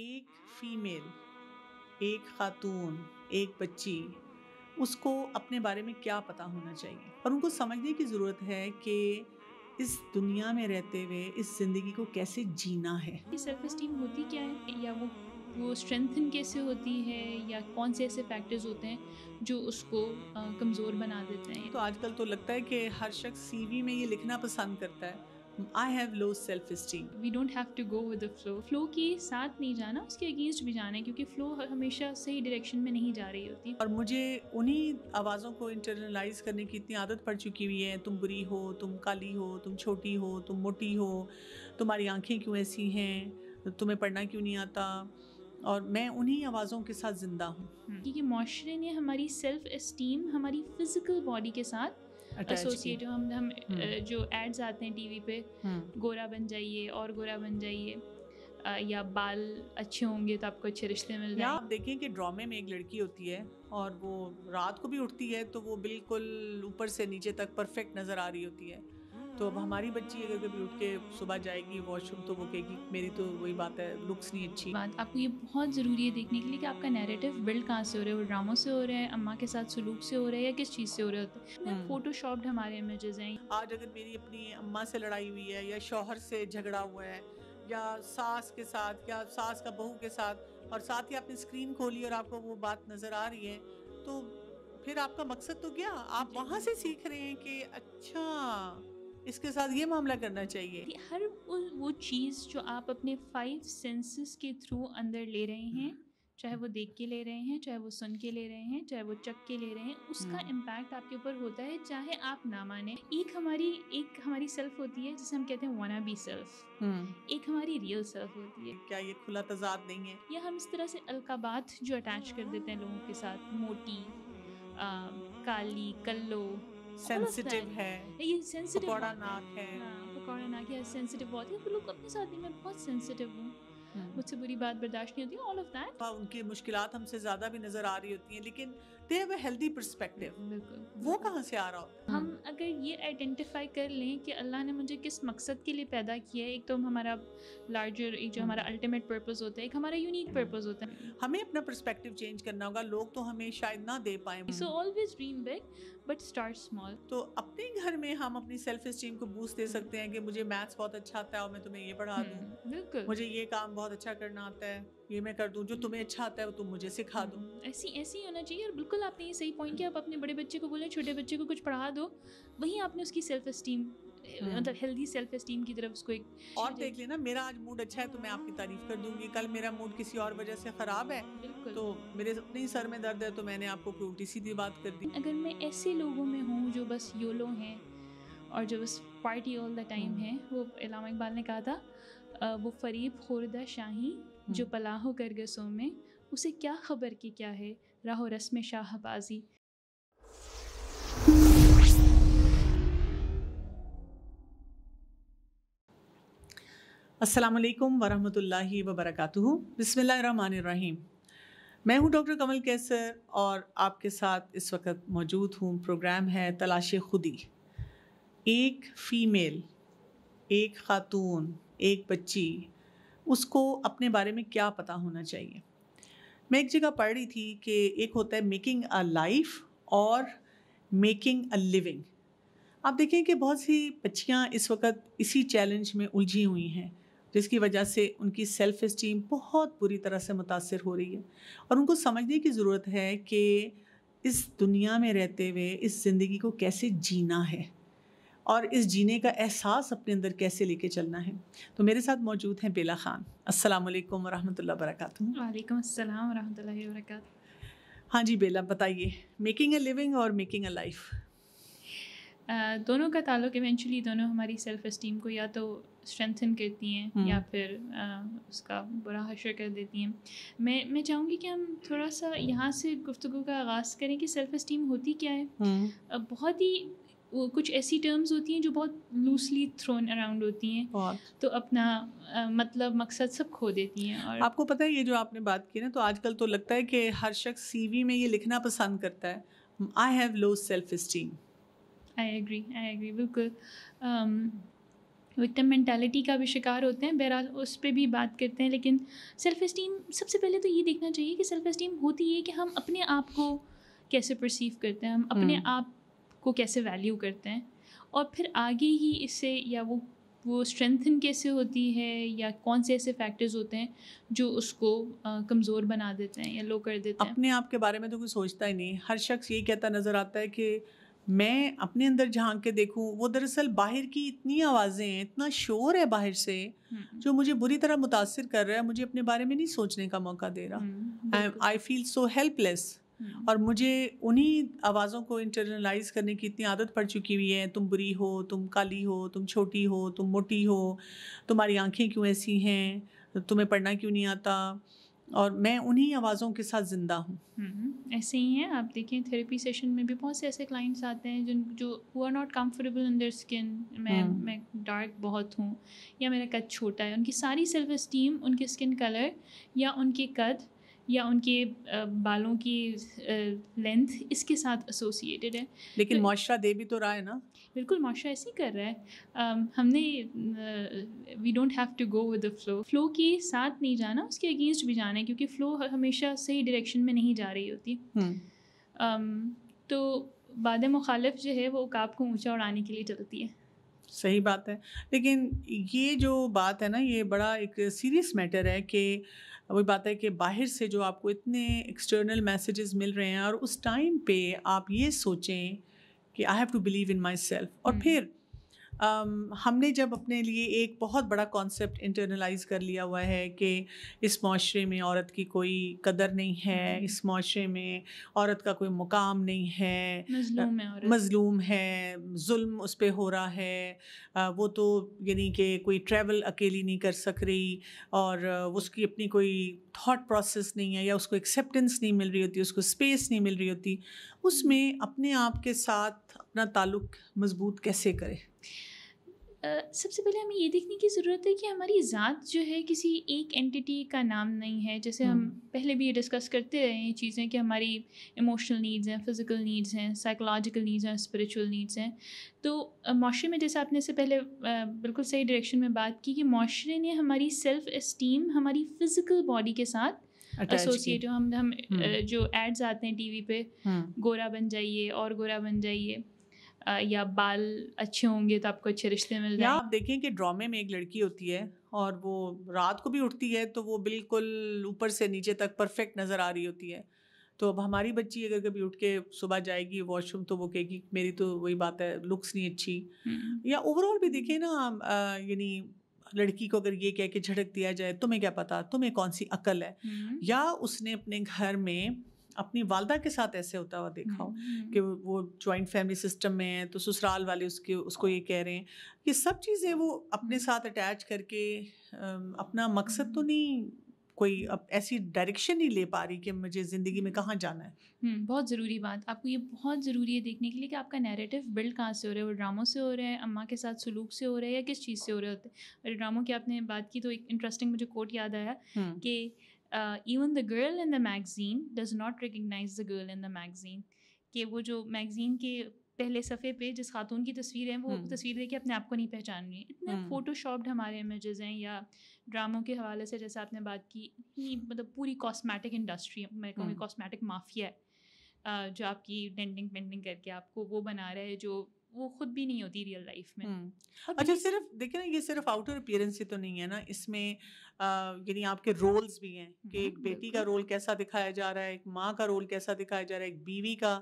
एक फीमेल एक खातून एक बच्ची उसको अपने बारे में क्या पता होना चाहिए और उनको समझने की ज़रूरत है कि इस दुनिया में रहते हुए इस ज़िंदगी को कैसे जीना है ये सेल्फ इस्टीम होती क्या है या वो वो स्ट्रेंथन कैसे होती है या कौन से ऐसे फैक्टर्स होते हैं जो उसको कमज़ोर बना देते हैं तो आजकल तो लगता है कि हर शख्स सीवी में ये लिखना पसंद करता है I have low self esteem we don't have to go with the flow flow के साथ नहीं जाना उसके अगेंस्ट भी जाना है क्योंकि फ्लो हमेशा सही डायरेक्शन में नहीं जा रही होती और मुझे उन्हीं आवाज़ों को इंटरनलाइज करने की इतनी आदत पड़ चुकी हुई है तुम बुरी हो तुम काली हो तुम छोटी हो तुम मोटी हो तुम्हारी आँखें क्यों ऐसी हैं तुम्हें पढ़ना क्यों नहीं आता और मैं उन्हीं आवाज़ों के साथ ज़िंदा हूँ क्योंकि माशरे ने हमारी सेल्फ इस्टीम हमारी फ़िज़िकल बॉडी के साथ एसोसिएट हम हम हम्म। जो एड्स आते हैं टीवी पे हम्म। गोरा बन जाइए और गोरा बन जाइए या बाल अच्छे होंगे तो आपको अच्छे रिश्ते मिल जाए आप देखें कि ड्रामे में एक लड़की होती है और वो रात को भी उठती है तो वो बिल्कुल ऊपर से नीचे तक परफेक्ट नज़र आ रही होती है तो अब हमारी बच्ची अगर कभी उठ के सुबह जाएगी वॉशरूम तो वो कहेगी मेरी तो वही बात है लुक्स नहीं अच्छी बात आपको ये बहुत ज़रूरी है देखने के लिए कि आपका नैरेटिव बिल्ड कहाँ से हो रहा है वो ड्रामों से हो रहा है अम्मा के साथ सलूक से हो रहा है या किस चीज़ से हो रहा होता है फोटोशॉप्ड हम्म। हमारे इमेजेस हैं आज अगर मेरी अपनी अम्मा से लड़ाई हुई है या शोहर से झगड़ा हुआ है या सास के साथ या सास का बहू के साथ और साथ ही आपने स्क्रीन खोली और आपको वो बात नज़र आ रही है तो फिर आपका मकसद तो क्या आप वहाँ से सीख रहे हैं कि अच्छा इसके साथ ये मामला करना चाहिए हर वो चीज़ जो आप अपने फाइव सेंसेस के थ्रू अंदर ले रहे हैं चाहे वो देख के ले रहे हैं चाहे वो सुन के ले रहे हैं चाहे वो चक के ले रहे हैं उसका इम्पैक्ट हम्म। आपके ऊपर होता है चाहे आप ना माने एक हमारी एक हमारी सेल्फ होती है जिसे हम कहते हैं वाना बी सेल्फ एक हमारी रियल सेल्फ होती है क्या ये खुला तजाद नहीं है या हम इस तरह से अलकाबात जो अटैच कर देते हैं लोगों के साथ मोटी आ, काली कल्लो सेंसिटिव है ये सेंसिटिव बड़ा हाँ, नाक है पकौड़ा नाक है सेंसिटिव बहुत है तो लोग अपने साथ ही मैं बहुत सेंसिटिव हूँ हम्म। मुझसे बुरी बात बर्दाश्त नहीं होती ऑल ऑफ दैट उनकी मुश्किलात हमसे ज़्यादा भी नज़र आ रही होती हैं लेकिन they have a healthy perspective वो कहाँ से आ रहा होता है हम अगर ये आइडेंटिफाई कर लें कि अल्लाह ने मुझे किस मकसद के लिए पैदा किया है एक तो हमारा लार्जर एक जो हमारा अल्टीमेट हम्म। पर्पज़ होता है एक हमारा यूनिक पर्पज़ हम्म। होता है हमें अपना पर्सपेक्टिव चेंज करना होगा लोग तो हमें शायद ना दे पाए so always dream big but start small तो अपने घर में हम अपनी सेल्फ स्टीम को बूस्ट दे सकते हैं कि मुझे मैथ्स बहुत अच्छा आता है और मैं तुम्हें ये पढ़ा दूँ हम्म, बिल्कुल मुझे ये काम बहुत अच्छा करना आता है ये मैं कर दूँ जो तुम्हें अच्छा आता है वो तुम मुझे सिखा दो हम्म, ऐसी ऐसे ही होना चाहिए और बिल्कुल आपने ये सही पॉइंट किया आप अपने बड़े बच्चे को बोले छोटे बच्चे को कुछ पढ़ा दो वहीं आपने उसकी सेल्फ इस्टीम हम्म। मतलब हेल्दी सेल्फ इस्टीम की तरफ उसको एक और देख लेना मेरा आज मूड अच्छा है तो मैं आपकी तारीफ कर दूंगी कल मेरा मूड किसी और वजह से ख़राब है तो मेरे अपने सर में दर्द है तो मैंने आपको क्रूटी सीधी बात कर दी अगर मैं ऐसे लोगों में हूँ जो बस योलो हैं और जो बस पार्टी ऑल द टाइम है वो इलामा इकबाल ने कहा था वो फरीब खुरदा शाही जो पला हम्म। पलाहो गरगसों में उसे क्या खबर की क्या है राहो रस्म शाहबाजी असलम वालेकुम वबरक बसमीम मैं हूं डॉक्टर कमल कैसर और आपके साथ इस वक्त मौजूद हूं प्रोग्राम है तलाश खुदी एक फ़ीमेल एक ख़ातून एक बच्ची उसको अपने बारे में क्या पता होना चाहिए मैं एक जगह पढ़ रही थी कि एक होता है मेकिंग अ लाइफ और मेकिंग अ लिविंग आप देखें कि बहुत सी बच्चियाँ इस वक्त इसी चैलेंज में उलझी हुई हैं जिसकी वजह से उनकी सेल्फ़ इस्टीम बहुत बुरी तरह से मुतासर हो रही है और उनको समझने की ज़रूरत है कि इस दुनिया में रहते हुए इस ज़िंदगी को कैसे जीना है और इस जीने का एहसास अपने अंदर कैसे लेके चलना है तो मेरे साथ मौजूद हैं बेला खान अस्सलाम वालेकुम वरहमतुल्लाह वरकत हाँ जी बेला बताइए मेकिंग अ लिविंग और मेकिंग अ लाइफ दोनों का ताल्लुक इवेंचुअली दोनों हमारी सेल्फ इस्टीम को या तो स्ट्रेंथन करती हैं हम्म। या फिर आ, उसका बुरा हशर कर देती हैं मैं मैं चाहूँगी कि हम थोड़ा सा यहाँ से गुफ्तु का आगाज़ करें कि सेल्फ़ इस्टीम होती क्या है हम्म। बहुत ही वो कुछ ऐसी टर्म्स होती हैं जो बहुत लूसली थ्रोन अराउंड होती हैं तो अपना आ, मतलब मकसद सब खो देती हैं और आपको पता है ये जो आपने बात की ना तो आजकल तो लगता है कि हर शख्स सीवी में ये लिखना पसंद करता है I have low self esteem I agree I agree बिल्कुल विक्टम मैंटेलिटी का भी शिकार होते हैं बहरहाल उस पर भी बात करते हैं लेकिन सेल्फ़ इस्टीम सबसे पहले तो ये देखना चाहिए कि सेल्फ़ इस्टीम होती है कि हम अपने आप को कैसे परसीव करते हैं हम अपने हम्म। आप को कैसे वैल्यू करते हैं और फिर आगे ही इससे या वो वो स्ट्रेंथन कैसे होती है या कौन से ऐसे फैक्टर्स होते हैं जो उसको कमज़ोर बना देते हैं या लो कर देते हैं अपने आप के बारे में तो कोई सोचता ही नहीं हर शख्स यही कहता नज़र आता है कि मैं अपने अंदर झांक के देखूं वो दरअसल बाहर की इतनी आवाज़ें हैं इतना शोर है बाहर से हम्म। जो मुझे बुरी तरह मुतासर कर रहा है मुझे अपने बारे में नहीं सोचने का मौका दे रहा आई फील सो हेल्पलेस हम्म। और मुझे उन्हीं आवाज़ों को इंटरनलाइज करने की इतनी आदत पड़ चुकी हुई है तुम बुरी हो तुम काली हो तुम छोटी हो तुम मोटी हो तुम्हारी आंखें क्यों ऐसी हैं तुम्हें पढ़ना क्यों नहीं आता और मैं उन्हीं आवाज़ों के साथ ज़िंदा हूँ हम्म, ऐसे ही हैं आप देखें थेरेपी सेशन में भी बहुत से ऐसे क्लाइंट्स आते हैं जिन जो who are not comfortable in their skin मैं हम्म। मैं डार्क बहुत हूँ या मेरा कद छोटा है उनकी सारी सेल्फ इस्टीम उनके स्किन कलर या उनके कद या उनके बालों की लेंथ इसके साथ एसोसिएटेड है लेकिन तो, माशरा दे भी तो रहा है ना बिल्कुल माशरा ऐसे ही कर रहा है um, हमने we don't have to go with the flow flow के साथ नहीं जाना उसके अगेंस्ट भी जाना है क्योंकि फ्लो हमेशा सही डायरेक्शन में नहीं जा रही होती um, तो बाद मुखालफ जो है वो काप को ऊंचा उड़ाने के लिए चलती है सही बात है लेकिन ये जो बात है ना ये बड़ा एक सीरियस मैटर है कि वही बात है कि बाहर से जो आपको इतने एक्सटर्नल मैसेजेस मिल रहे हैं और उस टाइम पे आप ये सोचें कि I have to believe in myself और हम्म। फिर um, हमने जब अपने लिए एक बहुत बड़ा कॉन्सेप्ट इंटरनलाइज कर लिया हुआ है कि इस माशरे में औरत की कोई कदर नहीं है हम्म। इस माशरे में औरत का कोई मुकाम नहीं है मजलूम है मजलूम है जुल्म उस पर हो रहा है वो तो यानी कि कोई ट्रैवल अकेली नहीं कर सक रही और उसकी अपनी कोई थाट प्रोसेस नहीं है या उसको एक्सेप्टेंस नहीं मिल रही होती उसको स्पेस नहीं मिल रही होती उसमें अपने आप के साथ अपना ताल्लुक मजबूत कैसे करें Uh, सबसे पहले हमें ये देखने की ज़रूरत है कि हमारी ज़ात जो है किसी एक एंटिटी का नाम नहीं है जैसे हम हम्म। पहले भी ये डिस्कस करते रहे हैं चीज़ें कि हमारी इमोशनल नीड्स हैं फिज़िकल नीड्स हैं साइकोलॉजिकल नीड्स हैं स्पिरिचुअल नीड्स हैं तो माशरे में जैसे आपने इससे पहले बिल्कुल सही डायरेक्शन में बात की कि माशरे ने हमारी सेल्फ़ इस्टीम हमारी फ़िज़िकल बॉडी के साथ एसोसिएट हम हम हम्म। जो एड्स आते हैं टीवी पे हम्म। गोरा बन जाइए और गोरा बन जाइए या बाल अच्छे होंगे तो आपको अच्छे रिश्ते मिल जाएंगे आप देखें कि ड्रामे में एक लड़की होती है और वो रात को भी उठती है तो वो बिल्कुल ऊपर से नीचे तक परफेक्ट नज़र आ रही होती है तो अब हमारी बच्ची अगर कभी उठ के सुबह जाएगी वॉशरूम तो वो कहेगी मेरी तो वही बात है लुक्स नहीं अच्छी हम्म। या ओवरऑल भी देखिए ना यानी लड़की को अगर ये कह के झड़क दिया जाए तुम्हें क्या पता तुम्हें कौन सी अकल है हम्म। या उसने अपने घर में अपनी वालदा के साथ ऐसे होता हुआ देखा हो हम्म। कि वो जॉइंट फैमिली सिस्टम में है तो ससुराल वाले उसके उसको ये कह रहे हैं ये सब चीज़ें वो अपने हम्म। साथ अटैच करके अपना मकसद तो हम्म। नहीं कोई अब ऐसी डायरेक्शन नहीं ले पा रही कि मुझे ज़िंदगी में कहाँ जाना है बहुत ज़रूरी बात आपको ये बहुत ज़रूरी है देखने के लिए कि आपका नैरेटिव बिल्ड कहाँ से हो रहा है वो ड्रामों से हो रहा है अम्मा के साथ सलूक से हो रहा है या किस चीज़ से हो रहे होते और ड्रामों की आपने बात की तो एक इंटरेस्टिंग मुझे कोट याद आया कि even the girl in the magazine does not recognise the girl in the magazine कि वो जो मैगजीन के पहले सफ़े पे जिस खातून की तस्वीर है वो हम्म। तस्वीर देखिए अपने आप को नहीं पहचान रही इतने फोटोशॉप्ड हम्म। हमारे इमेजेस हैं या ड्रामों के हवाले से जैसे आपने बात की इतनी मतलब पूरी कॉस्मेटिक इंडस्ट्री मैं कहूँगी कॉस्मेटिक माफिया है uh, जो आपकी डेंटिंग पेंटिंग करके आपको वो बना रहा है जो वो खुद भी नहीं होती रियल लाइफ में हम्म। अच्छा सिर्फ देखिए ना ये सिर्फ आउटर अपियरेंस ही तो नहीं है ना इसमें यानी आपके रोल्स भी हैं कि एक बेटी का रोल कैसा दिखाया जा रहा है एक माँ का रोल कैसा दिखाया जा रहा है एक बीवी का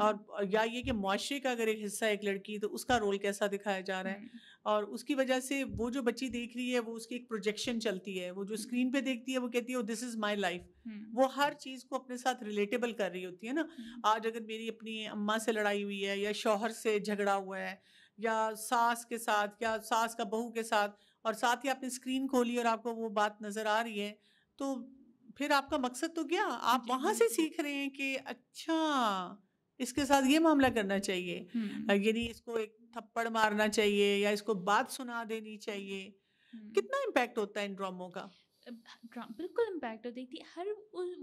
और हम्म। या ये कि मुआरे का अगर एक हिस्सा एक लड़की तो उसका रोल कैसा दिखाया जा रहा है हम्म। और उसकी वजह से वो जो बच्ची देख रही है वो उसकी एक प्रोजेक्शन चलती है वो जो स्क्रीन हम्म। पे देखती है वो कहती है दिस इज़ माई लाइफ वो हर चीज़ को अपने साथ रिलेटेबल कर रही होती है ना आज अगर मेरी अपनी अम्मा से लड़ाई हुई है या शोहर से झगड़ा हुआ है या सास के साथ या सास का बहू के साथ और साथ ही आपने स्क्रीन खोली और आपको वो बात नज़र आ रही है तो फिर आपका मकसद तो क्या आप वहाँ से सीख रहे हैं कि अच्छा इसके साथ ये मामला करना चाहिए हम्म। यानी इसको एक थप्पड़ मारना चाहिए या इसको बात सुना देनी चाहिए हम्म। कितना इम्पैक्ट होता है इन ड्रामों का बिल्कुल इम्पैक्ट होता है हर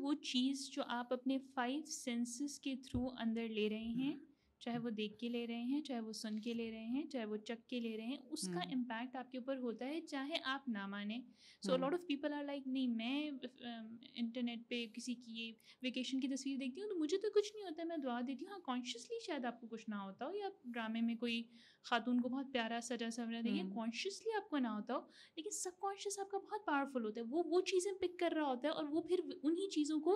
वो चीज़ जो आप अपने फाइव सेंसेस के थ्रू अंदर ले रहे हैं हम्म। चाहे वो देख के ले रहे हैं चाहे वो सुन के ले रहे हैं चाहे वो चक के ले रहे हैं उसका इम्पैक्ट हम्म। आपके ऊपर होता है चाहे आप ना माने so lot of people are like नहीं मैं इंटरनेट पे किसी की ये वेकेशन की तस्वीर देखती हूँ तो मुझे तो कुछ नहीं होता मैं दुआ देती हूँ हाँ कॉन्शियसली शायद आपको कुछ ना होता हो या ड्रामे में कोई खातून को बहुत प्यारा सजा समझा देखिए कॉन्शियसली आपको ना होता हो लेकिन सबकॉन्शियस आपका बहुत पावरफुल होता है वो वो चीज़ें पिक कर रहा होता है और वो फिर उन्हीं चीज़ों को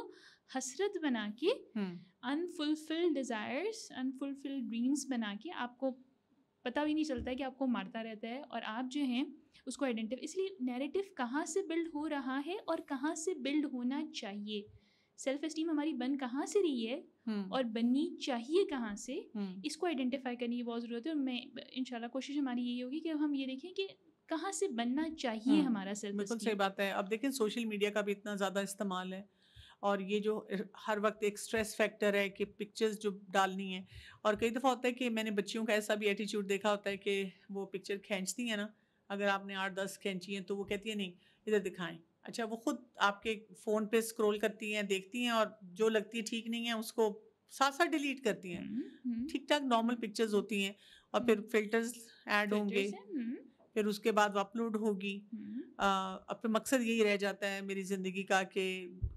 हसरत बना के अनफुलफिल डिज़ायर्स अनफुलफिल्ड ड्रीम्स बना के आपको पता भी नहीं चलता है कि आपको मारता रहता है और आप जो हैं उसको आइडेंटिफाई इसलिए नैरेटिव कहाँ से बिल्ड हो रहा है और कहाँ से बिल्ड होना चाहिए सेल्फ इस्टीम हमारी बन कहाँ से रही है हम्म। और बननी चाहिए कहाँ से हम्म। इसको आइडेंटिफाई करने की बहुत ज़रूरत है और मैं इन कोशिश हमारी यही होगी कि हम ये देखें कि कहाँ से बनना चाहिए हम्म। हमारा सेल्फ बिल्कुल सही बात है अब देखें सोशल मीडिया का भी इतना ज़्यादा इस्तेमाल है और ये जो हर वक्त एक स्ट्रेस फैक्टर है कि पिक्चर्स जो डालनी है और कई दफ़ा होता है कि मैंने बच्चियों का ऐसा भी एटीट्यूड देखा होता है कि वो पिक्चर खींचती हैं ना अगर आपने आठ दस खींची हैं तो वो कहती है नहीं इधर दिखाएं अच्छा वो खुद आपके फ़ोन पे स्क्रॉल करती हैं देखती हैं और जो लगती है ठीक नहीं है उसको साथ साथ डिलीट करती हैं हम्म, हम्म। ठीक ठाक नॉर्मल पिक्चर्स होती हैं और फिर हम्म। फिल्टर्स ऐड होंगे फिर उसके बाद वो अपलोड होगी हम्म। अब तो मकसद यही रह जाता है मेरी ज़िंदगी का कि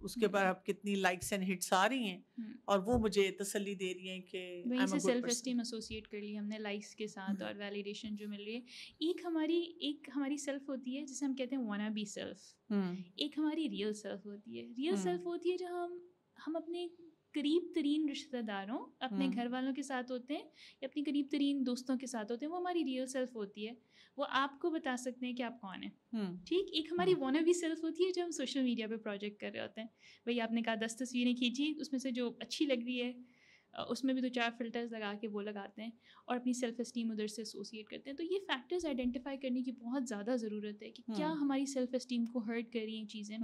उसके हम्म। बाद अब कितनी लाइक्स एंड हिट्स आ रही हैं हम्म। और वो मुझे तसल्ली दे रही हैं कि सेल्फ एस्टीम एसोसिएट कर ली हमने लाइक्स के साथ और वैलिडेशन जो मिल रही है एक हमारी एक हमारी सेल्फ होती है जिसे हम कहते हैं वाना बी सेल्फ एक हमारी रियल सेल्फ होती है रियल सेल्फ होती है जहाँ हम हम अपने करीब तरीन रिश्तेदारों अपने हम्म। घर वालों के साथ होते हैं या अपनी करीब तरीन दोस्तों के साथ होते हैं वो हमारी रियल सेल्फ होती है वो आपको बता सकते हैं कि आप कौन हैं हम्म। ठीक एक हमारी भी हम्म। सेल्फ होती है जो हम सोशल मीडिया पे प्रोजेक्ट कर रहे होते हैं भाई आपने कहा दस तस्वीरें खींची उसमें से जो अच्छी लग रही है उसमें भी दो तो चार फिल्टर्स लगा के वो लगाते हैं और अपनी सेल्फ इस्टीम उधर से एसोसिएट करते हैं तो ये फैक्टर्स आइडेंटिफाई करने की बहुत ज़्यादा ज़रूरत है कि क्या हमारी सेल्फ इस्टीम को हर्ट कर रही हैं चीज़ें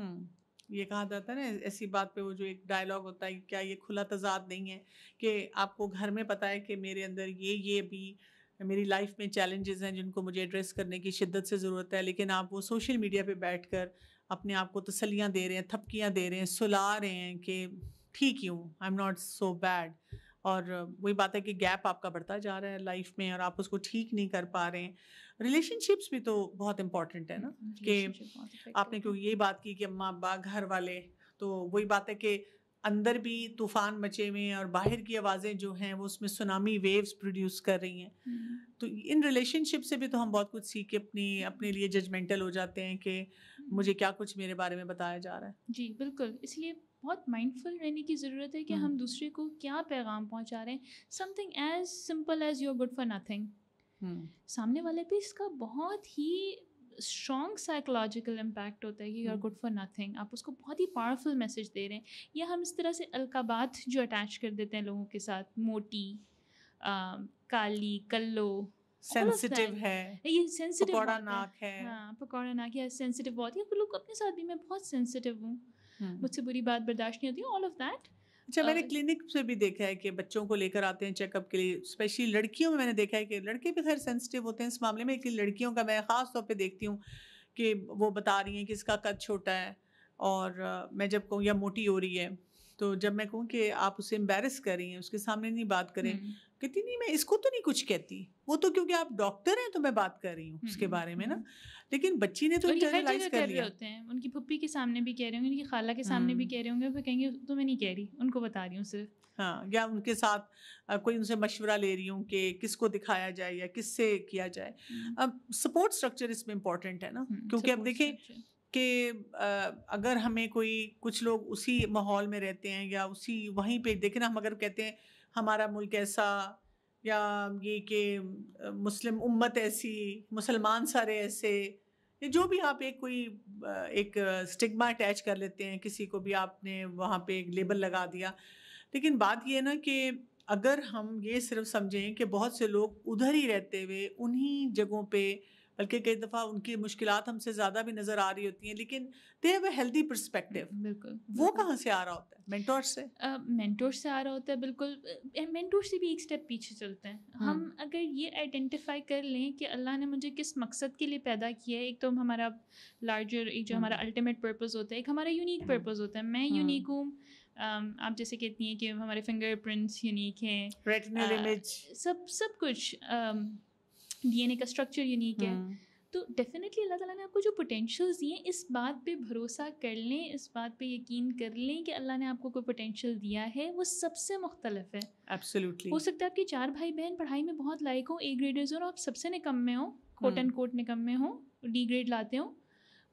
ये कहा जाता है ना ऐसी बात पे वो जो एक डायलॉग होता है क्या ये खुला तजाद नहीं है कि आपको घर में पता है कि मेरे अंदर ये ये भी मेरी लाइफ में चैलेंजेस हैं जिनको मुझे एड्रेस करने की शिद्दत से ज़रूरत है लेकिन आप वो सोशल मीडिया पे बैठकर अपने आप को तसलियाँ दे रहे हैं थपकियाँ दे रहे हैं सुला रहे हैं कि ठीक you I am not so bad और वही बात है कि गैप आपका बढ़ता जा रहा है लाइफ में और आप उसको ठीक नहीं कर पा रहे हैं रिलेशनशिप्स भी तो बहुत इंपॉर्टेंट है ना हम्म, कि आपने क्योंकि ये बात की कि अम्मा अब्बा घर वाले तो वही बात है कि अंदर भी तूफान मचे हुए हैं और बाहर की आवाज़ें जो हैं वो उसमें सुनामी वेव्स प्रोड्यूस कर रही हैं हम्म। तो इन रिलेशनशिप से भी तो हम बहुत कुछ सीख के अपनी अपने लिए जजमेंटल हो जाते हैं कि हम्म। मुझे क्या कुछ मेरे बारे में बताया जा रहा है जी बिल्कुल इसलिए बहुत माइंडफुल रहने की ज़रूरत है कि हम्म। हम दूसरे को क्या पैगाम पहुंचा रहे हैं something as simple as your good for nothing सामने वाले पे इसका बहुत ही स्ट्रॉन्ग साइकोलॉजिकल इम्पैक्ट होता है कि you are good for nothing आप उसको बहुत ही पावरफुल मैसेज दे रहे हैं या हम इस तरह से अलकाबात जो अटैच कर देते हैं लोगों के साथ मोटी आ, काली कल्लो सेंसिटिव है ये सेंसिटिव पकौड़ा नाक है हाँ पकौड़ा नाक या सेंसिटिव बहुत है लोग अपने साथ भी मैं बहुत सेंसिटिव हूँ हम्म। मुझसे बुरी बात बर्दाश्त नहीं होती ऑल ऑफ दैट अच्छा मैंने क्लिनिक से भी देखा है कि बच्चों को लेकर आते हैं चेकअप के लिए स्पेशली लड़कियों में मैंने देखा है कि लड़के भी खैर सेंसिटिव होते हैं इस मामले में कि लड़कियों का मैं ख़ास तौर पर देखती हूँ कि वो बता रही हैं कि इसका कद छोटा है और मैं जब कहूँ या मोटी हो रही है तो जब मैं कहूँ कि आप उसे एम्बेरस करें उसके सामने नहीं बात करें कहती नहीं मैं इसको तो नहीं कुछ कहती वो तो क्योंकि आप डॉक्टर हैं तो मैं बात कर रही हूँ उसके बारे में ना लेकिन बच्ची ने तो इंटरनलाइज कर लिया होते हैं उनकी पप्पी के सामने भी कह रहे होंगे उनकी खाला के सामने भी कह रहे होंगे फिर कहेंगे तो मैं नहीं कह रही उनको बता रही हूँ सिर्फ हाँ या उनके साथ कोई उनसे मशवरा ले रही हूँ कि किसको दिखाया जाए या किससे किया जाए अब सपोर्ट स्ट्रक्चर इसमें इम्पोर्टेंट है ना क्योंकि अब देखें कि अगर हमें कोई कुछ लोग उसी माहौल में रहते हैं या उसी वहीं पे देखें ना हम अगर कहते हैं हमारा मुल्क ऐसा या ये कि मुस्लिम उम्मत ऐसी मुसलमान सारे ऐसे ये जो भी आप एक कोई एक स्टिग्मा अटैच कर लेते हैं किसी को भी आपने वहाँ पे एक लेबल लगा दिया लेकिन बात ये ना कि अगर हम ये सिर्फ समझें कि बहुत से लोग उधर ही रहते हुए उन्हीं जगहों पर बल्कि कई दफ़ा उनकी मुश्किल हमसे ज़्यादा भी नज़र आ रही होती हैं लेकिन दे हैव हेल्दी परस्पेक्टिव बिल्कुल वो कहाँ से आ रहा होता है मैंटोर से मैंटोर uh, से आ रहा होता है बिल्कुल मैंटोर से भी एक स्टेप पीछे चलते हैं hmm. हम अगर ये आइडेंटिफाई कर लें कि अल्लाह ने मुझे किस मकसद के लिए पैदा किया है एक तो हमारा लार्जर एक जो hmm. हमारा अल्टीमेट पर्पज़ होता है एक हमारा यूनिक पर्पज़ हाँ। होता है मैं यूनिक हूँ Um, आप जैसे कहती हैं कि हमारे फिंगरप्रिंट्स यूनिक हैं रेटिनल इमेज सब सब कुछ um, डीएनए का स्ट्रक्चर यूनिक है हम्म। तो डेफिनेटली अल्लाह ताला ने आपको जो पोटेंशियल्स दिए इस बात पे भरोसा कर लें इस बात पे यकीन कर लें कि अल्लाह ने आपको कोई पोटेंशियल दिया है वो सबसे मुख्तलफ है एब्सोल्युटली हो सकता है आपके चार भाई बहन पढ़ाई में बहुत लायक हो ए ग्रेडर्स हो और आप सबसे निकम में हो कोट एंड कोट निकम में हो डी ग्रेड लाते हो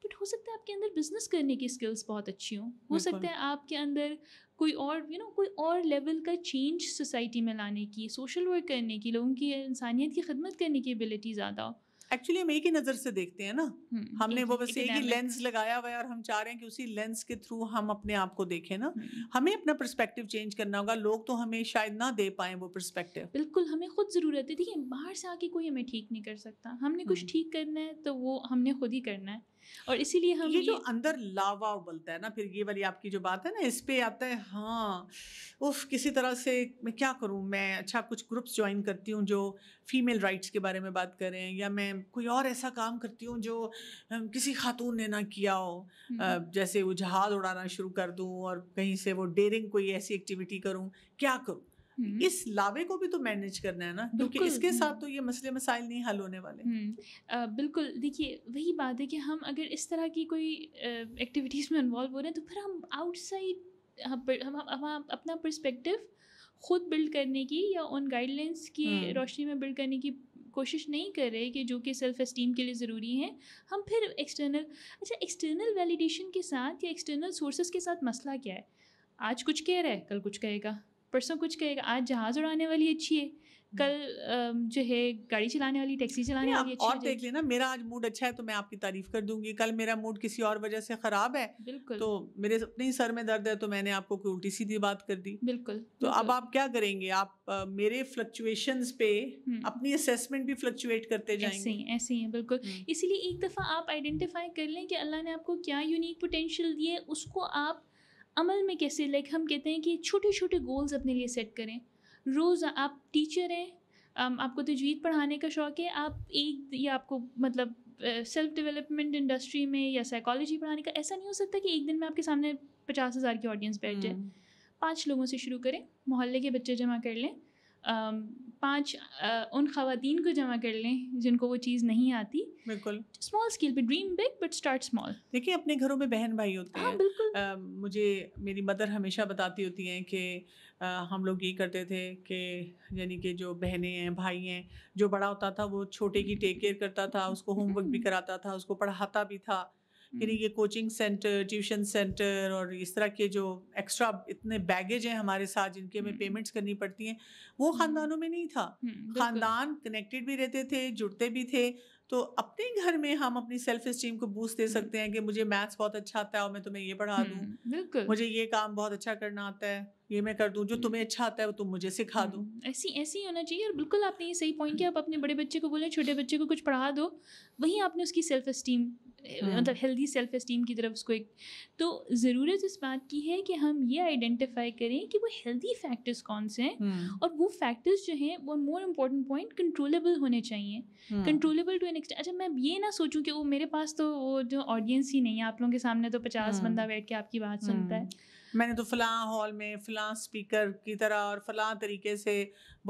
बट हो सकता है आपके अंदर बिजनेस करने की स्किल्स बहुत अच्छी हों हो सकता है आपके अंदर कोई और यू you नो know, कोई और लेवल का चेंज सोसाइटी में लाने की सोशल वर्क करने की लोगों की इंसानियत की खदमत करने की एबिलिटी ज़्यादा हो एक्चुअली हम एक ही नज़र से देखते हैं ना हम्म, हमने वो बस एक ही लेंस लगाया हुआ है और हम चाह रहे हैं कि उसी लेंस के थ्रू हम अपने आप को देखें ना हम्म। हमें अपना परस्पेक्टिव चेंज करना होगा लोग तो हमें शायद ना दे पाए वो परस्पेक्टिव बिल्कुल हमें खुद ज़रूरत है देखिए बाहर से आके कोई हमें ठीक नहीं कर सकता हमने कुछ हम्म। ठीक करना है तो वो हमने खुद ही करना है और इसीलिए हम ये जो अंदर लावा उबलता है ना फिर ये वाली आपकी जो बात है ना इस पर आता है हाँ उफ किसी तरह से मैं क्या करूँ मैं अच्छा कुछ ग्रुप्स ज्वाइन करती हूँ जो फीमेल राइट्स के बारे में बात करें या मैं कोई और ऐसा काम करती हूँ जो किसी खातून ने ना किया हो जैसे वो जहाज़ उड़ाना शुरू कर दूँ और कहीं से वो डेरिंग कोई ऐसी एक्टिविटी करूँ क्या करूँ हम्म। इस लावे को भी तो मैनेज करना है ना क्योंकि इसके साथ हम्म। तो ये मसले मसाइल नहीं हल होने वाले आ, हम्म, बिल्कुल देखिए वही बात है कि हम अगर इस तरह की कोई एक्टिविटीज़ में इन्वॉल्व हो रहे हैं तो फिर हम आउटसाइड हम, हम, हम, हम अपना परस्पेक्टिव खुद बिल्ड करने की या उन गाइडलाइंस की रोशनी में बिल्ड करने की कोशिश नहीं कर रहे कि जो कि सेल्फ़ इस्टीम के लिए ज़रूरी हैं हम फिर एक्सटर्नल अच्छा एक्सटर्नल वैलिडेशन के साथ या एक्सटर्नल सोर्सेज के साथ मसला क्या है आज कुछ कह रहा है कल कुछ कहेगा परसों कुछ कहेगा आज जहाज उड़ाने वाली अच्छी है हम्म। कल जो है गाड़ी चलाने वाली टैक्सी चलाने वाली अच्छी और देख लेना मेरा आज मूड अच्छा है तो मैं आपकी तारीफ कर दूंगी कल मेरा मूड किसी और वजह से खराब है बिल्कुल तो मेरे अपने ही सर में दर्द है तो मैंने आपको कोई उल्टी सीधी बात कर दी बिल्कुल तो अब आप क्या करेंगे आप मेरे फ्लक्चुएशन पे हम्म। अपनी असेसमेंट भी फ्लक्चुएट करते जाएंगे ऐसे ही ऐसे ही बिल्कुल हम्म। इसीलिए एक दफ़ा आप आइडेंटिफाई कर लें कि अल्लाह ने आपको क्या यूनिक पोटेंशियल दिए उसको आप अमल में कैसे लाइक हम कहते हैं कि छोटे छोटे गोल्स अपने लिए सेट करें रोज़ आप टीचर हैं आपको तजवीज़ तो पढ़ाने का शौक़ है आप एक या आपको मतलब सेल्फ डेवलपमेंट इंडस्ट्री में या साइकोलॉजी पढ़ाने का ऐसा नहीं हो सकता कि एक दिन में आपके सामने पचास हज़ार की ऑडियंस बैठ जाए हम्म। पाँच लोगों से शुरू करें मोहल्ले के बच्चे जमा कर लें पाँच उन खातन को जमा कर लें जिनको वो चीज़ नहीं आती बिल्कुल स्मॉल स्केल पे dream big but start small देखिए अपने घरों में बहन भाई होते हाँ, हैं बिल्कुल आ, मुझे मेरी मदर हमेशा बताती होती हैं कि हम लोग ये करते थे कि यानी कि जो बहनें हैं भाई हैं जो बड़ा होता था वो छोटे की टेक केयर करता था उसको होमवर्क भी कराता था उसको पढ़ाता भी था यानी हम्म। ये कोचिंग सेंटर ट्यूशन सेंटर और इस तरह के जो एक्स्ट्रा इतने बैगेज हैं हमारे साथ जिनके हमें पेमेंट्स हम्म। करनी पड़ती हैं वो हम्म। ख़ानदानों में नहीं था ख़ानदान कनेक्टेड भी रहते थे जुड़ते भी थे तो अपने घर में हम अपनी सेल्फ स्टीम को बूस्ट दे हम्म। सकते हैं कि मुझे मैथ्स बहुत अच्छा आता है और मैं तुम्हें ये पढ़ा दूँ हम्म, बिल्कुल मुझे ये काम बहुत अच्छा करना आता है ये मैं कर दूँ जो हम्म। तुम्हें अच्छा आता है वो तुम मुझे सिखा दो ऐसी ऐसे ही होना चाहिए और बिल्कुल आपने ये सही पॉइंट किया आप अपने बड़े बच्चे को बोलें छोटे बच्चे को कुछ पढ़ा दो वहीं आपने उसकी सेल्फ स्टीम मतलब हेल्दी सेल्फ इस्टीम की तरफ उसको एक तो ज़रूरत इस बात की है कि हम ये आइडेंटिफाई करें कि वो हेल्दी फैक्टर्स कौन से हैं और वो फैक्टर्स जो हैं वो मोर इम्पोर्टेंट पॉइंट कंट्रोलेबल होने चाहिए कंट्रोलेबल टू एन नेक्स्ट अच्छा मैं ये ना सोचूं कि वो मेरे पास तो वो जो ऑडियंस ही नहीं है आप लोगों के सामने तो पचास हम्म। बंदा बैठ के आपकी बात हम्म। सुनता है मैंने तो फलां हॉल में फलां स्पीकर की तरह और फलां तरीके से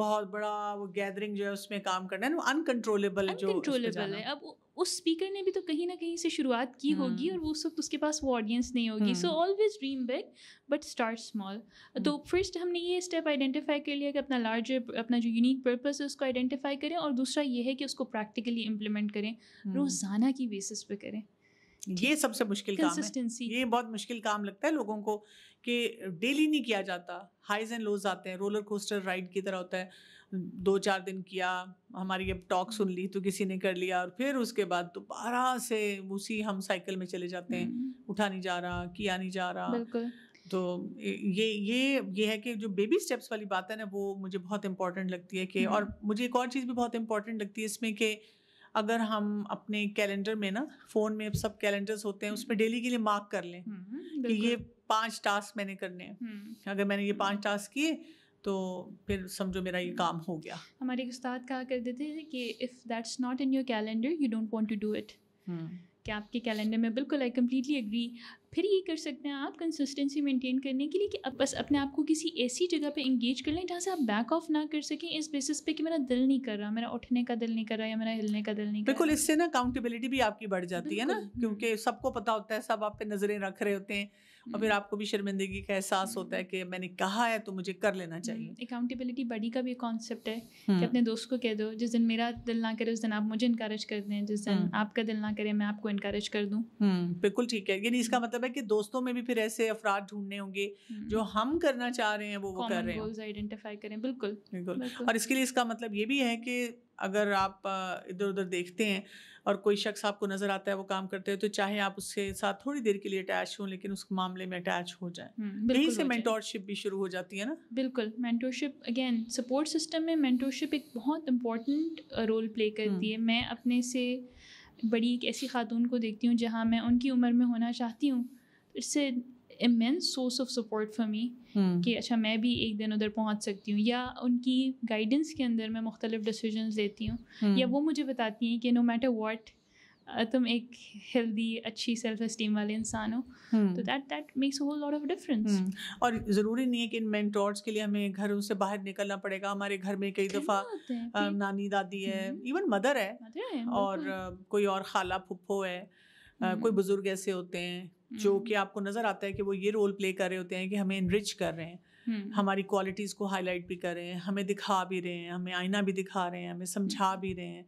बहुत बड़ा वो गैदरिंग जो है उसमें काम करना है अनकंट्रोलेबल जो अनकंट्रोलेबल है अब उस स्पीकर ने भी तो कहीं ना कहीं से शुरुआत की होगी हम्म। और वो उस वक्त उसके पास वो ऑडियंस नहीं होगी so always dream big but start small तो फर्स्ट हम्म। हमने ये स्टेप आइडेंटिफाई कर लिया कि अपना लार्जर अपना जो यूनिक पर्पस है उसको आइडेंटिफाई करें और दूसरा ये है कि उसको प्रैक्टिकली इम्प्लीमेंट करें हम्म। रोज़ाना की बेसिस पे करें ये सबसे मुश्किल काम है ये बहुत मुश्किल काम लगता है लोगों को कि डेली नहीं किया जाता हाइज एंड लोज आते हैं रोलर कोस्टर राइड की तरह होता है दो चार दिन किया हमारी अब टॉक हम्म। सुन ली तो किसी ने कर लिया और फिर उसके बाद दोबारा से उसी हम साइकिल में चले जाते हैं हम्म। उठा नहीं जा रहा किया नहीं जा रहा तो ये ये ये है कि जो बेबी स्टेप्स वाली बात है ना वो मुझे बहुत इंपॉर्टेंट लगती है कि हम्म। और मुझे एक और चीज़ भी बहुत इंपॉर्टेंट लगती है इसमें कि अगर हम अपने कैलेंडर में ना फ़ोन में सब कैलेंडर्स होते हैं उसमें डेली के लिए मार्क कर लें कि ये पांच टास्क मैंने करने हैं अगर मैंने ये पांच टास्क किए तो फिर समझो मेरा ये काम हो गया हमारे उस्ताद कहा करते थे कि if that's not in your calendar you don't want to do it क्या आपके कैलेंडर में बिल्कुल आई कम्प्लीटली एग्री फिर ये कर सकते हैं आप कंसिस्टेंसी मेंटेन करने के लिए कि अब बस अपने आप को किसी ऐसी जगह पे इंगेज कर लें जहाँ से आप बैक ऑफ ना कर सकें इस बेसिस पे कि मेरा दिल नहीं कर रहा मेरा उठने का दिल नहीं कर रहा या मेरा हिलने का दिल नहीं बिल्कुल इससे ना अकाउंटेबिलिटी भी आपकी बढ़ जाती है ना क्योंकि हम्म। सबको पता होता है सब आप पे नज़रें रख रहे होते हैं और फिर हम्म। आपको भी शर्मिंदगी का एहसास हम्म। होता है कि मैंने कहा है तो मुझे कर लेना चाहिए अकाउंटेबिलिटी बड़ी का भी कॉन्सेप्ट है कि अपने दोस्त को कह दो जिस दिन मेरा दिल ना करे उस दिन आप मुझे इनक्रेज कर दें जिस दिन आपका दिल ना करे मैं आपको इनक्रेज कर दूँ बिल्कुल ठीक है यानी इसका मतलब मतलब है कि दोस्तों में भी फिर ऐसे अफराद ढूंढने होंगे जो हम्म। हम करना चाह रहे हैं वो वो कर रहे हैं आइडेंटिफाई करें बिल्कुल बिल्कुल और इसके लिए इसका मतलब ये भी है कि अगर आप इधर उधर देखते हैं और कोई शख्स आपको नज़र आता है वो काम करते हैं तो चाहे आप उसके साथ थोड़ी देर के लिए अटैच हों लेकिन उस मामले में अटैच हो जाए हम्म, यहीं से मेंटोरशिप भी शुरू हो जाती है ना बिल्कुल मेंटोरशिप अगेन सपोर्ट सिस्टम में मेंटोरशिप एक बहुत इंपॉर्टेंट रोल प्ले करती है मैं अपने से बड़ी एक ऐसी खातून को देखती हूँ जहाँ मैं उनकी उम्र में होना चाहती हूँ इससे immense source of support for me कि अच्छा मैं भी एक दिन उधर पहुँच सकती हूँ या उनकी गाइडेंस के अंदर मैं मुख्तलिफ डिसीजन लेती हूँ या हम्म। वो मुझे बताती हैं कि नो मैटर वॉट तुम एक हेल्दी अच्छी सेल्फ इस्टीम वाले इंसान हो तो that that makes whole lot of difference और ज़रूरी नहीं है कि इन मेंटोर्स के लिए हमें घरों से बाहर निकलना पड़ेगा हमारे घर में कई दफ़ा नानी दादी है इवन हम्म। मदर है, और कोई और खाला फुप्पो है कोई हम्म। बुज़ुर्ग ऐसे होते हैं जो हम्म। कि आपको नज़र आता है कि वो ये रोल प्ले कर रहे होते हैं कि हमें इनरिच कर रहे हैं हम्म। हमारी क्वालिटीज़ को हाईलाइट भी कर रहे हैं हमें दिखा भी रहे हैं हमें आईना भी दिखा रहे हैं हमें समझा हम्म। भी रहे हैं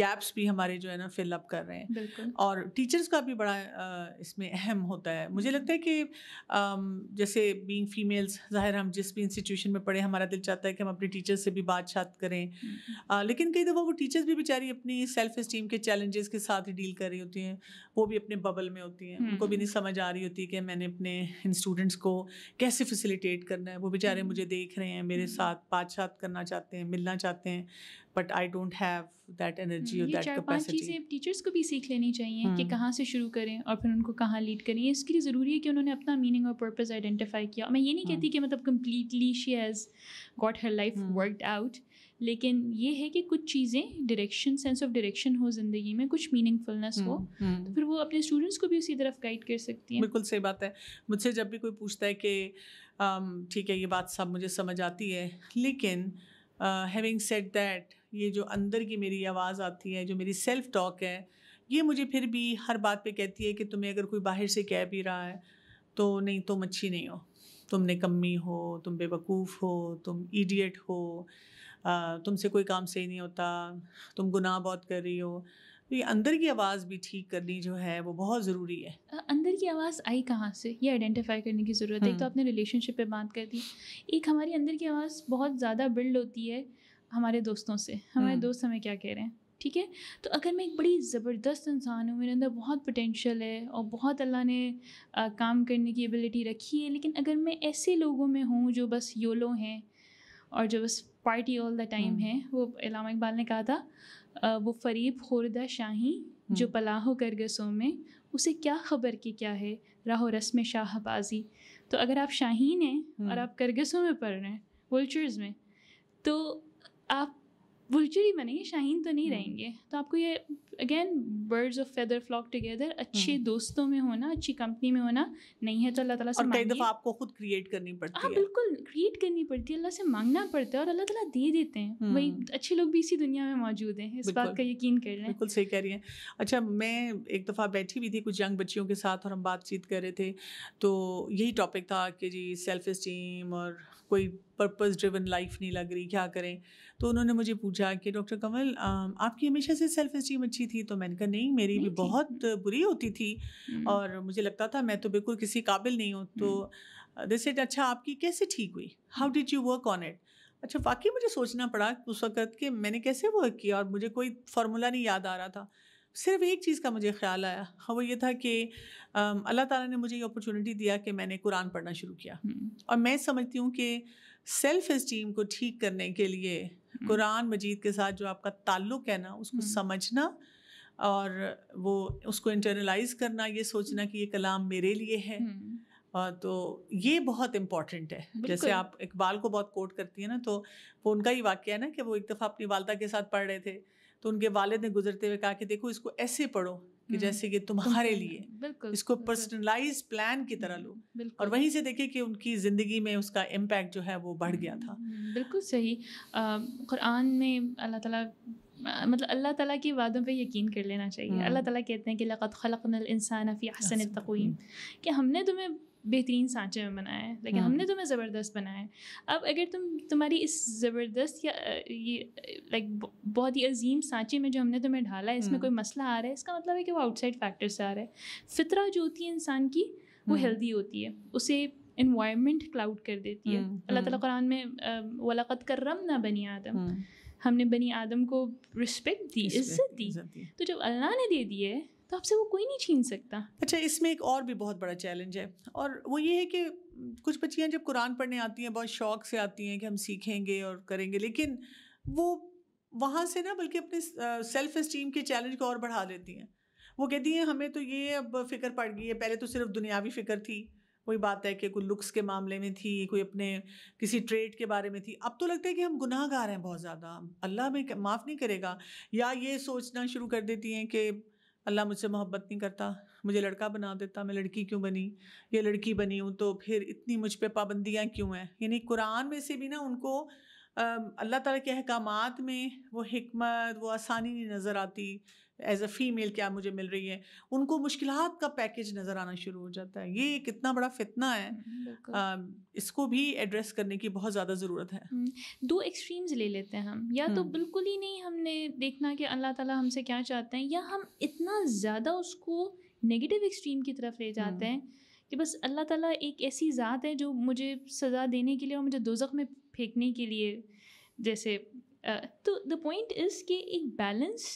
गैप्स हम्म। भी हमारे जो है ना फिलअप कर रहे हैं और टीचर्स का भी बड़ा इसमें अहम होता है मुझे लगता है कि जैसे बींग फीमेल्स ज़ाहिर हम जिस भी इंस्टीट्यूशन में पढ़े हमारा दिल चाहता है कि हम अपने टीचर्स से भी बातचात करें लेकिन कई दफ़ा वो टीचर्स भी बेचारी अपनी सेल्फ इस्टीम के चैलेंजेस के साथ ही डील कर रही होती हैं वो भी अपने बबल में होती हैं उनको भी नहीं समझ आ रही होती कि मैंने अपने इन स्टूडेंट्स को कैसे फैसिलिटेट करना करना है वो बेचारे मुझे देख रहे हैं मेरे साथ बात शात करना चाहते हैं मिलना चाहते हैं but I don't have that energy और दैट कैपेसिटी चीज़ें टीचर्स को भी सीख लेनी चाहिए कि कहाँ से शुरू करें और फिर उनको कहाँ लीड करें इसके लिए ज़रूरी है कि उन्होंने अपना मीनिंग और पर्पज़ आइडेंटिफाई किया मैं ये नहीं कहती कि मतलब completely she has got her life worked out लेकिन ये है कि कुछ चीज़ें डायरेक्शन सेंस ऑफ डायरेक्शन हो ज़िंदगी में कुछ मीनिंगफुलनेस हो तो फिर वो अपने स्टूडेंट्स को भी उसी तरफ गाइड कर सकती हैं बिल्कुल सही बात है मुझसे जब भी कोई पूछता है कि Um, ठीक है ये बात सब मुझे समझ आती है लेकिन हैविंग सेट दैट ये जो अंदर की मेरी आवाज़ आती है जो मेरी सेल्फ टॉक है ये मुझे फिर भी हर बात पे कहती है कि तुम्हें अगर कोई बाहर से कह भी रहा है तो नहीं तुम अच्छी नहीं हो तुम निकम्मी हो तुम बेवकूफ़ हो तुम ईडियट हो uh, तुमसे कोई काम सही नहीं होता तुम गुनाह बहुत कर रही हो तो ये अंदर की आवाज़ भी ठीक करनी जो है वो बहुत ज़रूरी है अंदर की आवाज़ आई कहाँ से ये आइडेंटिफाई करने की ज़रूरत है तो हम्म। आपने रिलेशनशिप पे बात कर दी एक हमारी अंदर की आवाज़ बहुत ज़्यादा बिल्ड होती है हमारे दोस्तों से हमारे हम्म। दोस्त हमें क्या कह रहे हैं ठीक है तो अगर मैं एक बड़ी ज़बरदस्त इंसान हूँ मेरे अंदर बहुत पोटेंशियल है और बहुत अल्लाह ने आ, काम करने की एबिलिटी रखी है लेकिन अगर मैं ऐसे लोगों में हूँ जो बस योलो हैं और जो बस पार्टी ऑल द टाइम है वो इलामा इकबाल ने कहा था वो फरीब खुरदा शाही हम्म। जो पलाहो गरगसों में उसे क्या खबर कि क्या है राहो रस्म शाहबाजी तो अगर आप शाहीन हैं और हम्म। आप करगसों में पढ़ रहे हैं वुल्चर्स में तो आप वुलचरी बनेंगे शाहीन तो नहीं hmm. रहेंगे तो आपको ये again birds of feather flock together अच्छे hmm. दोस्तों में होना अच्छी कंपनी में होना नहीं है तो अल्लाह ताला से कई दफ़ा आपको खुद क्रिएट करनी पड़ती हाँ बिल्कुल क्रिएट करनी पड़ती है अल्लाह से मांगना पड़ता है और अल्लाह ताला दे देते हैं hmm. वही अच्छे लोग भी इसी दुनिया में मौजूद हैं इस बात का यकीन कर रहे हैं बिल्कुल सही कह रही है अच्छा मैं एक दफ़ा बैठी हुई थी कुछ यंग बच्चियों के साथ और हम बातचीत कर रहे थे तो यही टॉपिक था कि जी सेल्फ स्टीम और कोई पर्पज़ ड्रिवन लाइफ नहीं लग रही क्या करें तो उन्होंने मुझे पूछा कि डॉक्टर कंवल आपकी हमेशा से सेल्फ इस्टीम अच्छी थी तो मैंने कहा नहीं मेरी भी बहुत बुरी होती थी और मुझे लगता था मैं तो बिल्कुल किसी काबिल नहीं हूँ तो दिस इट अच्छा आपकी कैसे ठीक हुई how did you work on it अच्छा वाकई मुझे सोचना पड़ा उस वक्त कि मैंने कैसे वर्क किया और मुझे कोई फार्मूला नहीं याद आ रहा था सिर्फ एक चीज़ का मुझे ख्याल आया हाँ, वो ये था कि अल्लाह ताला ने मुझे ये अपॉर्चुनिटी दिया कि मैंने कुरान पढ़ना शुरू किया और मैं समझती हूँ कि सेल्फ़ इस्टीम को ठीक करने के लिए कुरान मजीद के साथ जो आपका ताल्लुक़ है ना उसको समझना और वो उसको इंटरनलाइज करना ये सोचना कि ये कलाम मेरे लिए है तो ये बहुत इम्पॉर्टेंट है जैसे आप इकबाल को बहुत कोट करती है ना तो वो उनका ही वाक्य है ना कि वो एक दफ़ा अपनी वालदा के साथ पढ़ रहे थे तो उनके वालिद ने गुजरते हुए कहा कि देखो इसको ऐसे पढ़ो कि हम्म। जैसे कि तो तुम्हारे लिए इसको पर्सनलाइज प्लान की तरह लो हम्म, और वहीं से देखिए कि उनकी ज़िंदगी में उसका इम्पैक्ट जो है वो बढ़ गया था हम्म, बिल्कुल सही कुरान में अल्लाह ताला मतलब अल्लाह ताला की वादों पे यकीन कर लेना चाहिए अल्लाह ताला कहते हैं कि लक़त खलक इंसान फ़ी हसन तकवीम कि हमने तुम्हें बेहतरीन सांचे में बनाया है लेकिन हाँ। हमने तुम्हें ज़बरदस्त बनाया है अब अगर तुम तुम्हारी इस ज़बरदस्त या ये लाइक बहुत ही अजीम सांचे में जो हमने तुम्हें ढाला है इसमें हाँ। कोई मसला आ रहा है इसका मतलब है कि वो आउटसाइड फैक्टर से आ रहा है फितरा जो होती है इंसान की वो हेल्दी हाँ। होती है उसे इन्वायरमेंट क्लाउड कर देती है अल्लाह ताला कुरान में वलाक़त करम ना बनी आदम हमने बनी आदम को रिस्पेक्ट दी इज्जत दी तो जब अल्लाह ने दे दी है तो आपसे वो कोई नहीं छीन सकता अच्छा इसमें एक और भी बहुत बड़ा चैलेंज है और वो ये है कि कुछ बच्चियाँ जब कुरान पढ़ने आती हैं बहुत शौक से आती हैं कि हम सीखेंगे और करेंगे लेकिन वो वहाँ से ना बल्कि अपने सेल्फ इस्टीम के चैलेंज को और बढ़ा देती हैं वो कहती हैं हमें तो ये अब फ़िक्र पड़ गई है पहले तो सिर्फ दुनियावी फ़िक्र थी वही बात है कि कोई लुक्स के मामले में थी कोई अपने किसी ट्रेड के बारे में थी अब तो लगता है कि हम गुनाहगार हैं बहुत ज़्यादा अल्लाह में माफ़ नहीं करेगा या ये सोचना शुरू कर देती हैं कि अल्लाह मुझसे मोहब्बत नहीं करता मुझे लड़का बना देता मैं लड़की क्यों बनी ये लड़की बनी हूँ तो फिर इतनी मुझ पर पाबंदियाँ क्यों हैं यानी कुरान में से भी ना उनको अल्लाह ताला के अहकाम में वो हमत वो आसानी नहीं नज़र आती एज अ फीमेल क्या मुझे मिल रही है उनको मुश्किल का पैकेज नज़र आना शुरू हो जाता है ये कितना बड़ा फितना है आ, हम्म, इसको भी एड्रेस करने की बहुत ज़्यादा ज़रूरत है हम्म, दो एक्सट्रीम्स ले लेते हैं हम या तो हम्म। बिल्कुल ही नहीं हमने देखना कि अल्लाह ताला हमसे क्या चाहते हैं या हम इतना ज़्यादा उसको नेगेटिव एक्सट्रीम की तरफ ले जाते हैं कि बस अल्लाह ताला एक ऐसी ज़ात है जो मुझे सज़ा देने के लिए और मुझे दोजख में फेंकने के लिए जैसे तो द पॉइंट इज़ कि एक बैलेंस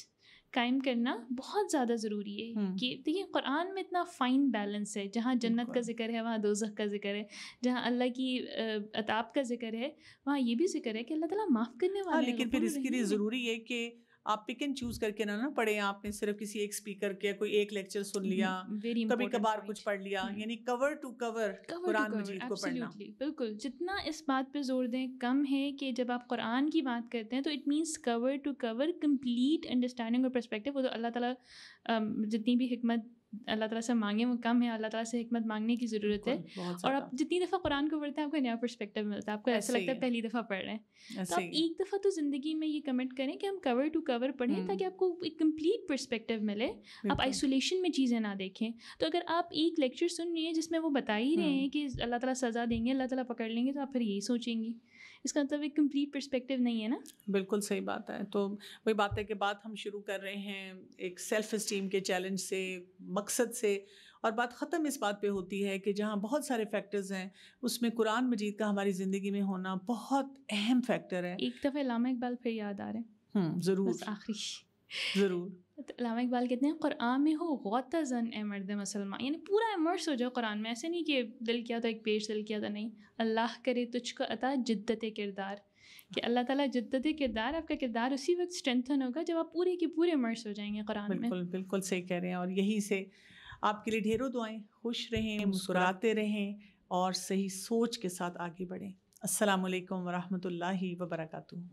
कायम करना बहुत ज़्यादा ज़रूरी है कि देखिए कुरान में इतना फ़ाइन बैलेंस है जहाँ जन्नत का जिक्र है वहाँ दोजह का जिक्र है जहाँ अल्लाह की अताब का जिक्र है वहाँ ये भी जिक्र है कि अल्लाह ताला माफ़ करने हाँ, वाला है लेकिन फिर इसके लिए ज़रूरी है कि आप पिक एंड चूज करके ना ना पढ़े आपने सिर्फ किसी एक स्पीकर के कोई एक लेक्चर सुन mm-hmm. लिया कभी कभार कुछ पढ़ लिया hmm. यानी कवर टू कवर कुरान मजीद को पढ़ना बिल्कुल जितना इस बात पे जोर दें कम है कि जब आप कुरान की बात करते हैं तो it means cover to cover complete understanding और पर्सपेक्टिव वो तो अल्लाह ताला जितनी भी हमत अल्लाह ताला से मांगे वो कम है अल्लाह ताला से हमत मांगने की ज़रूरत है और आप जितनी दफ़ा कुरान को पढ़ते हैं आपको नया पर्सपेक्टिव मिलता है आपको ऐसा लगता है पहली दफ़ा पढ़ रहे हैं तो आप एक दफ़ा तो ज़िंदगी में ये कमेंट करें कि हम कवर टू कवर पढ़ें ताकि आपको एक कम्प्लीट परस्पेक्टिव मिले आप आइसोलेशन में चीज़ें ना देखें तो अगर आप एक लेक्चर सुन रही हैं जिसमें वो बता ही रहे हैं कि अल्लाह ताली सज़ा देंगे अल्लाह ताली पकड़ लेंगे तो आप फिर यही सोचेंगी इसका मतलब एक कम्प्लीट परस्पेक्टिव नहीं है ना बिल्कुल सही बात है तो वही बात है कि बात हम शुरू कर रहे हैं एक सेल्फ इस्टीम के चैलेंज से मकसद से और बात ख़त्म इस बात पे होती है कि जहाँ बहुत सारे फैक्टर्स हैं उसमें कुरान मजीद का हमारी ज़िंदगी में होना बहुत अहम फैक्टर है एक दफ़े लामा इकबाल फिर याद आ रहे हैं हम्म, ज़रूर आखिरी ज़रूर अलामा इकबाल कहते हैं कुरान में हो गौतन ए मर्द मुसलमान यानी पूरा इमर्स हो जाओ कुरान में ऐसे नहीं कि दिल किया था तो एक पेश दिल किया था तो नहीं अल्लाह करे तुझको अता जिद्दत किरदार कि अल्लाह ताला जिद्दत किरदार आपका किरदार उसी वक्त स्ट्रेंथन होगा जब आप पूरे के पूरे इमर्स हो जाएंगे कुरान में बिल्कुल बिल्कुल सही कह रहे हैं और यही से आपके लिए ढेरों दुआएँ खुश रहें मुस्कुराते रहें और सही सोच के साथ आगे बढ़ें असलकम वरहमल वर्का